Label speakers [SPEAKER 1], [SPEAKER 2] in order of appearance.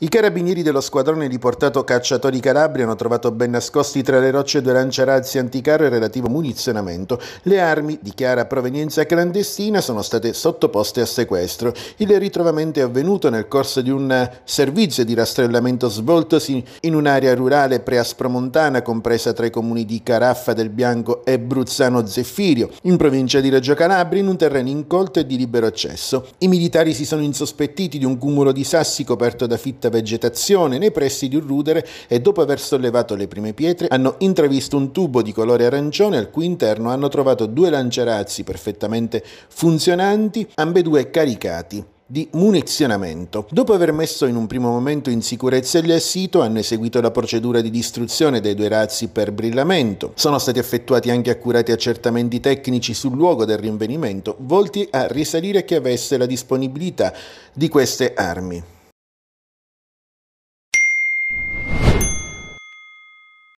[SPEAKER 1] I carabinieri dello squadrone riportato Cacciatori Calabria hanno trovato ben nascosti tra le rocce due lanciarazzi anticarro e relativo munizionamento. Le armi, di chiara provenienza clandestina, sono state sottoposte a sequestro. Il ritrovamento è avvenuto nel corso di un servizio di rastrellamento svoltosi in un'area rurale preaspromontana compresa tra i comuni di Caraffa del Bianco e Bruzzano Zeffirio, in provincia di Reggio Calabria, in un terreno incolto e di libero accesso. I militari si sono insospettiti di un cumulo di sassi coperto da fitta folta vegetazione nei pressi di un rudere e dopo aver sollevato le prime pietre hanno intravisto un tubo di colore arancione al cui interno hanno trovato due lanciarazzi perfettamente funzionanti, ambedue caricati di munizionamento. Dopo aver messo in un primo momento in sicurezza il sito, hanno eseguito la procedura di distruzione dei due razzi per brillamento. Sono stati effettuati anche accurati accertamenti tecnici sul luogo del rinvenimento, volti a risalire chi avesse la disponibilità di queste armi.